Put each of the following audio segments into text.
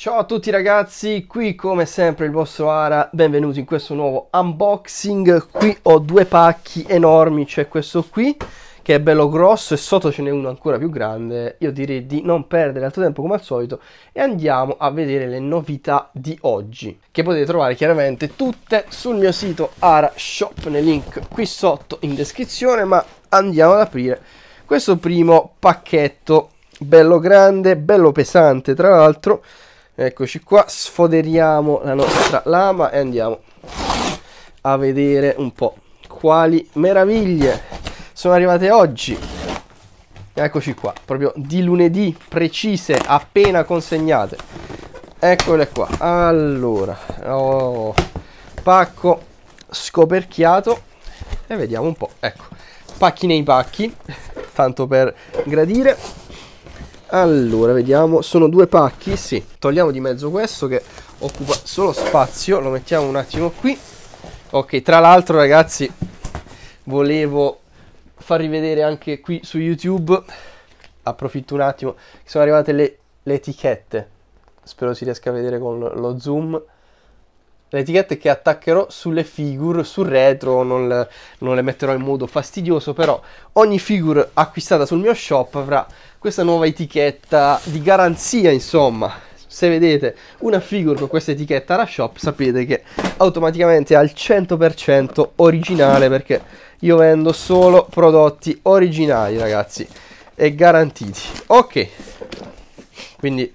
Ciao a tutti ragazzi, qui come sempre il vostro Ara, benvenuti in questo nuovo unboxing. Qui ho due pacchi enormi, c'è questo qui che è bello grosso e sotto ce n'è uno ancora più grande. Io direi di non perdere altro tempo come al solito e andiamo a vedere le novità di oggi, che potete trovare chiaramente tutte sul mio sito Ara Shop nel link qui sotto in descrizione, ma andiamo ad aprire questo primo pacchetto bello grande, bello pesante tra l'altro Eccoci qua, sfoderiamo la nostra lama e andiamo a vedere un po' quali meraviglie sono arrivate oggi. Eccoci qua, proprio di lunedì, precise, appena consegnate. Eccole qua. Allora, oh, pacco scoperchiato e vediamo un po'. Ecco, pacchi nei pacchi, tanto per gradire allora, vediamo, sono due pacchi, sì. Togliamo di mezzo questo che occupa solo spazio, lo mettiamo un attimo qui. Ok, tra l'altro ragazzi, volevo farvi vedere anche qui su YouTube, approfitto un attimo, sono arrivate le, le etichette. Spero si riesca a vedere con lo zoom le etichette che attaccherò sulle figure, sul retro, non le, non le, metterò in modo fastidioso, però ogni figure acquistata sul mio shop avrà questa nuova etichetta di garanzia, insomma. Se vedete una figure con questa etichetta alla shop, sapete che automaticamente è al 100% originale, perché io vendo solo prodotti originali, ragazzi, e garantiti. Ok, quindi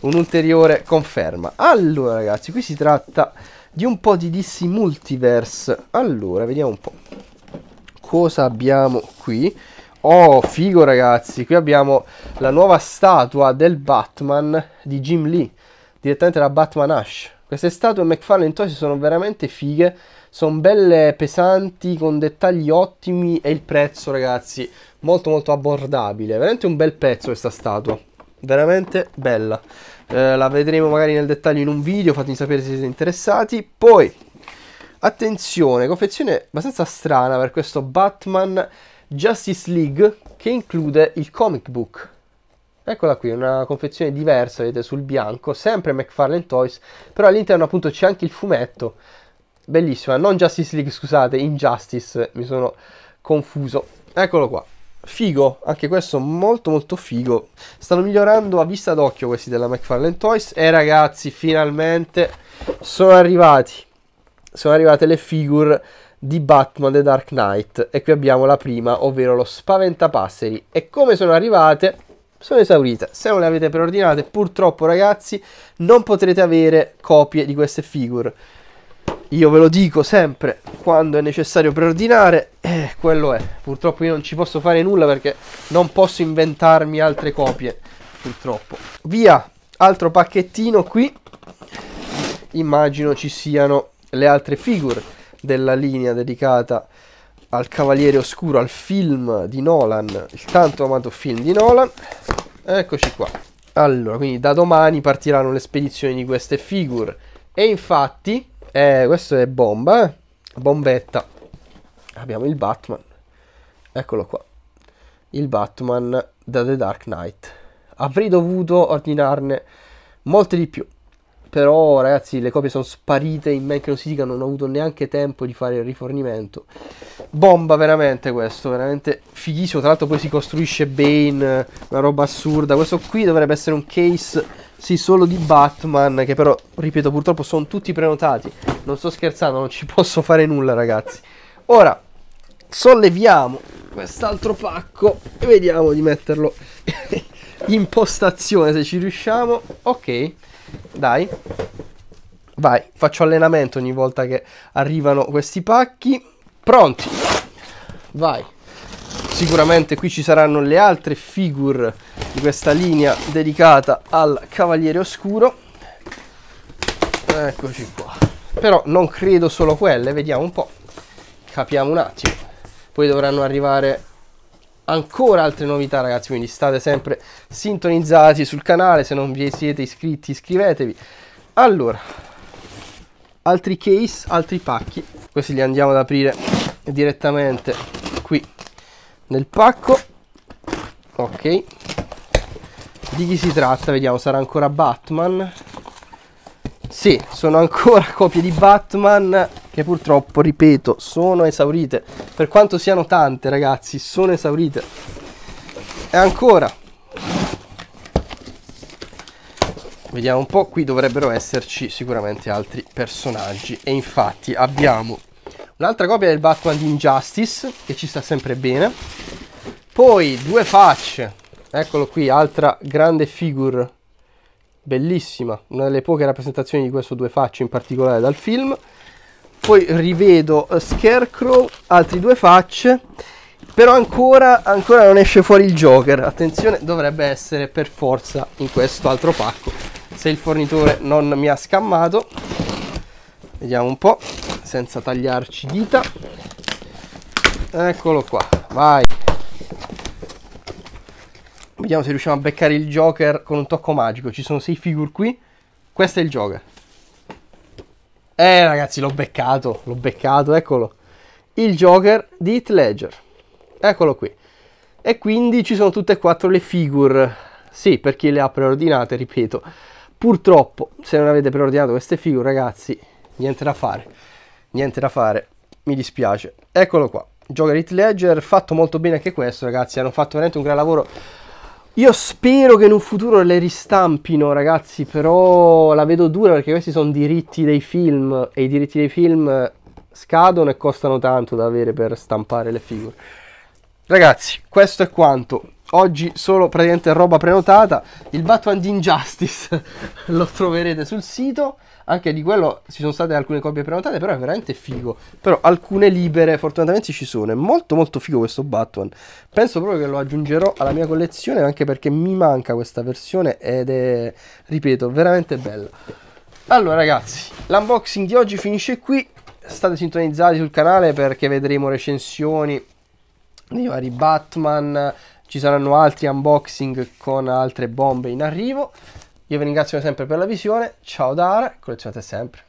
un'ulteriore conferma. Allora, ragazzi, qui si tratta di un po' di DC Multiverse. Allora, vediamo un po' cosa abbiamo qui. Oh, figo ragazzi, qui abbiamo la nuova statua del Batman di Jim Lee, direttamente da Batman Ash. Queste statue McFarlane Toys sono veramente fighe, sono belle, pesanti, con dettagli ottimi e il prezzo ragazzi molto molto abbordabile, veramente un bel pezzo questa statua, veramente bella. Eh, la vedremo magari nel dettaglio in un video, fatemi sapere se siete interessati. Poi, attenzione, confezione abbastanza strana per questo Batman Justice League che include il comic book. Eccola qui, una confezione diversa, vedete, sul bianco, sempre McFarlane Toys, però all'interno appunto c'è anche il fumetto. Bellissima, non Justice League, scusate, Injustice, mi sono confuso. Eccolo qua. Figo, anche questo molto molto figo. Stanno migliorando a vista d'occhio questi della McFarlane Toys. E ragazzi, finalmente sono arrivati. Sono arrivate le figure di Batman The Dark Knight. E qui abbiamo la prima, ovvero lo Spaventapasseri. E come sono arrivate? sono esaurite. Se non le avete preordinate, purtroppo, ragazzi, non potrete avere copie di queste figure io ve lo dico sempre quando è necessario preordinare eh, quello è purtroppo io non ci posso fare nulla perché non posso inventarmi altre copie purtroppo via altro pacchettino qui immagino ci siano le altre figure della linea dedicata al Cavaliere Oscuro, al film di Nolan, il tanto amato film di Nolan. Eccoci qua. Allora, quindi da domani partiranno le spedizioni di queste figure. E infatti, eh, questo è bomba, eh? Bombetta. Abbiamo il Batman. Eccolo qua. Il Batman da The Dark Knight. Avrei dovuto ordinarne molte di più. Però, ragazzi, le copie sono sparite in Mecano Sitica, non ho avuto neanche tempo di fare il rifornimento. Bomba, veramente questo, veramente fighissimo. Tra l'altro poi si costruisce Bane, una roba assurda. Questo qui dovrebbe essere un case sì, solo di Batman, che però, ripeto, purtroppo sono tutti prenotati. Non sto scherzando, non ci posso fare nulla, ragazzi. Ora, solleviamo quest'altro pacco e vediamo di metterlo in postazione se ci riusciamo. Ok, dai. Vai, faccio allenamento ogni volta che arrivano questi pacchi. Pronti? Vai. Sicuramente qui ci saranno le altre figure di questa linea dedicata al Cavaliere Oscuro. Eccoci qua. Però non credo solo quelle, vediamo un po'. Capiamo un attimo. Poi dovranno arrivare ancora altre novità ragazzi, quindi state sempre sintonizzati sul canale, se non vi siete iscritti iscrivetevi. Allora, altri case, altri pacchi, questi li andiamo ad aprire direttamente nel pacco ok di chi si tratta vediamo sarà ancora Batman sì sono ancora copie di Batman che purtroppo ripeto sono esaurite per quanto siano tante ragazzi sono esaurite e ancora vediamo un po' qui dovrebbero esserci sicuramente altri personaggi e infatti abbiamo Un'altra copia del Batman di Injustice, che ci sta sempre bene. Poi due facce, eccolo qui, altra grande figure, bellissima, una delle poche rappresentazioni di questo due facce in particolare dal film. Poi rivedo eh, Scarecrow, altri due facce, però ancora, ancora non esce fuori il Joker, attenzione, dovrebbe essere per forza in questo altro pacco, se il fornitore non mi ha scammato. Vediamo un po' senza tagliarci dita eccolo qua vai vediamo se riusciamo a beccare il Joker con un tocco magico ci sono sei figure qui questo è il Joker eh ragazzi l'ho beccato l'ho beccato eccolo il Joker di Heath Ledger eccolo qui e quindi ci sono tutte e quattro le figure sì per chi le ha preordinate ripeto purtroppo se non avete preordinato queste figure ragazzi niente da fare niente da fare, mi dispiace. Eccolo qua, gioca Hit Ledger, fatto molto bene anche questo ragazzi, hanno fatto veramente un gran lavoro. Io spero che in un futuro le ristampino ragazzi, però la vedo dura perché questi sono diritti dei film e i diritti dei film scadono e costano tanto da avere per stampare le figure. Ragazzi, questo è quanto oggi solo praticamente roba prenotata. Il Batman di Injustice lo troverete sul sito. Anche di quello ci sono state alcune copie prenotate, però è veramente figo. Però alcune libere fortunatamente ci sono. È molto molto figo questo Batman. Penso proprio che lo aggiungerò alla mia collezione anche perché mi manca questa versione ed è, ripeto, veramente bella. Allora ragazzi, l'unboxing di oggi finisce qui. State sintonizzati sul canale perché vedremo recensioni dei vari Batman, ci saranno altri unboxing con altre bombe in arrivo. Io vi ringrazio sempre per la visione, ciao Dara, collezionate sempre.